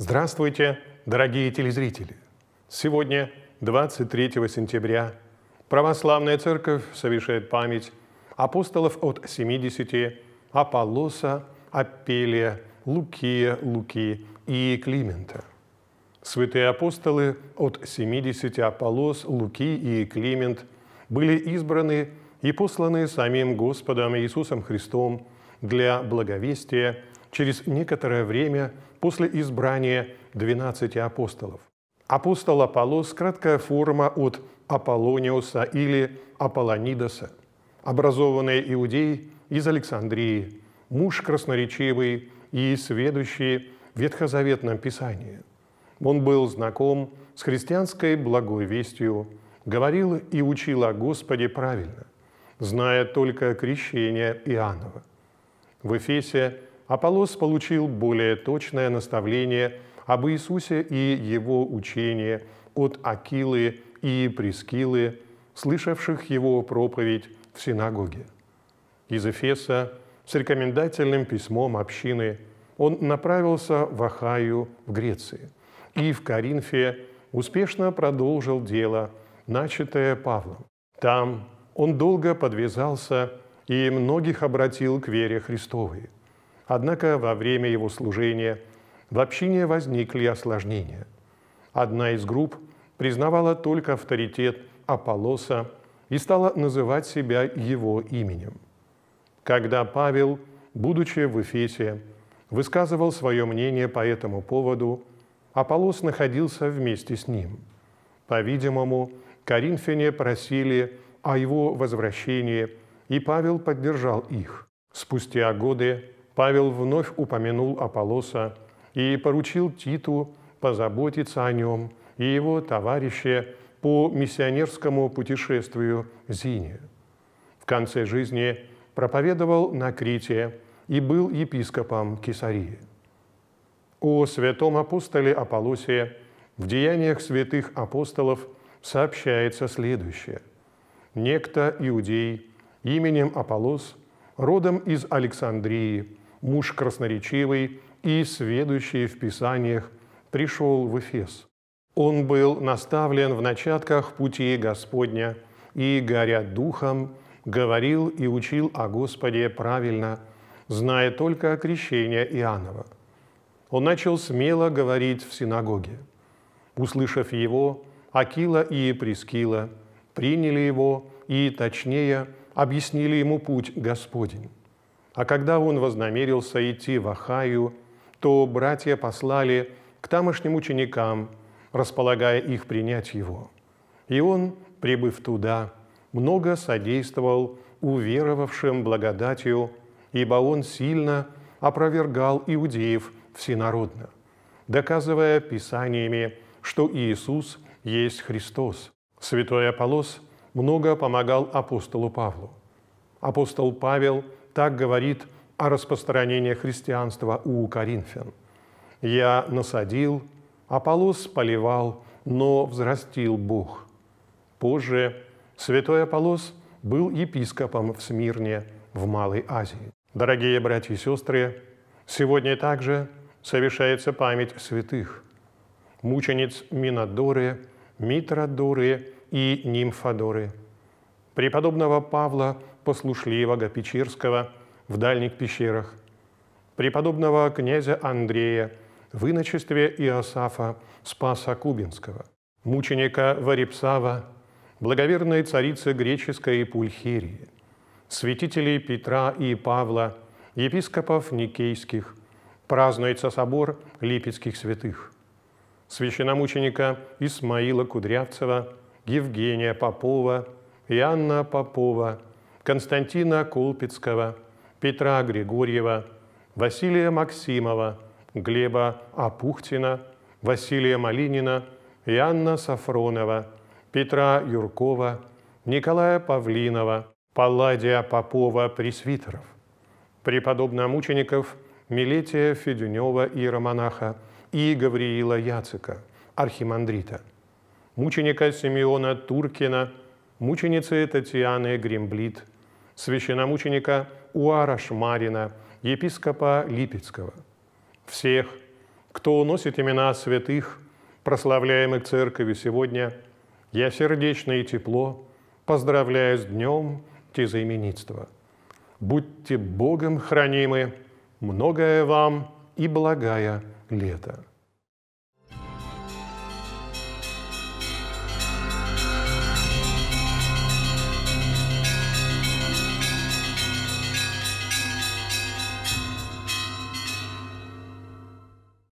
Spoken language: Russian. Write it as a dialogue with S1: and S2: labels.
S1: Здравствуйте, дорогие телезрители! Сегодня, 23 сентября, Православная Церковь совершает память апостолов от 70 Аполлоса, Апелия, Лукия, Луки и Климента. Святые апостолы от 70 Аполлос, Луки и Климент были избраны и посланы самим Господом Иисусом Христом для благовестия – через некоторое время после избрания 12 апостолов. Апостол Аполлос – краткая форма от Аполлониуса или Аполлонидоса, образованный иудей из Александрии, муж красноречивый и сведущий в Ветхозаветном Писании. Он был знаком с христианской благой вестью, говорил и учил о Господе правильно, зная только крещение Иоаннова. В Эфесе Аполлос получил более точное наставление об Иисусе и его учении от Акилы и Прескилы, слышавших его проповедь в синагоге. Из Эфеса с рекомендательным письмом общины он направился в Ахаю в Греции и в Коринфе успешно продолжил дело, начатое Павлом. Там он долго подвязался и многих обратил к вере Христовой – Однако во время его служения в общине возникли осложнения. Одна из групп признавала только авторитет Аполлоса и стала называть себя его именем. Когда Павел, будучи в Эфесе, высказывал свое мнение по этому поводу, Аполлос находился вместе с ним. По-видимому, коринфяне просили о его возвращении, и Павел поддержал их. Спустя годы Павел вновь упомянул Аполлоса и поручил Титу позаботиться о нем и его товарище по миссионерскому путешествию Зине. В конце жизни проповедовал на Крите и был епископом Кесарии. О святом апостоле Аполлосе в деяниях святых апостолов сообщается следующее. Некто иудей именем Аполлос, родом из Александрии, муж красноречивый и сведущий в Писаниях, пришел в Эфес. Он был наставлен в начатках пути Господня и, горя духом, говорил и учил о Господе правильно, зная только о крещении Иоаннова. Он начал смело говорить в синагоге. Услышав его, Акила и Прескила приняли его и, точнее, объяснили ему путь Господень. А когда он вознамерился идти в Ахаю, то братья послали к тамошним ученикам, располагая их принять его. И он, прибыв туда, много содействовал уверовавшим благодатью, ибо он сильно опровергал иудеев всенародно, доказывая писаниями, что Иисус есть Христос. Святой Аполос много помогал апостолу Павлу. Апостол Павел – так говорит о распространении христианства у Коринфян. «Я насадил, Аполлос поливал, но взрастил Бог». Позже святой Аполлос был епископом в Смирне в Малой Азии. Дорогие братья и сестры, сегодня также совершается память святых. Мучениц Минадоры, Митродоры и Нимфадоры. Преподобного Павла послушливого Печирского в дальних пещерах, преподобного князя Андрея в иночестве Иосафа Спаса Кубинского, мученика Варипсава, благоверной царицы греческой Пульхерии, святителей Петра и Павла, епископов Никейских, празднуется собор Липецких святых, священномученика Исмаила Кудрявцева, Евгения Попова, Иоанна Попова – Константина Кулпицкого, Петра Григорьева, Василия Максимова, Глеба Апухтина, Василия Малинина, Иоанна Сафронова, Петра Юркова, Николая Павлинова, Палладия Попова-Пресвитеров, Мучеников, Милетия Федюнева и Романаха и Гавриила Яцика, архимандрита, мученика Симеона Туркина, мученицы Татьяны Гремблит – священномученика Уарашмарина, епископа Липецкого. Всех, кто носит имена святых, прославляемых Церковью сегодня, я сердечно и тепло поздравляю с Днем Тезаименитства. Будьте Богом хранимы, многое вам и благая лето.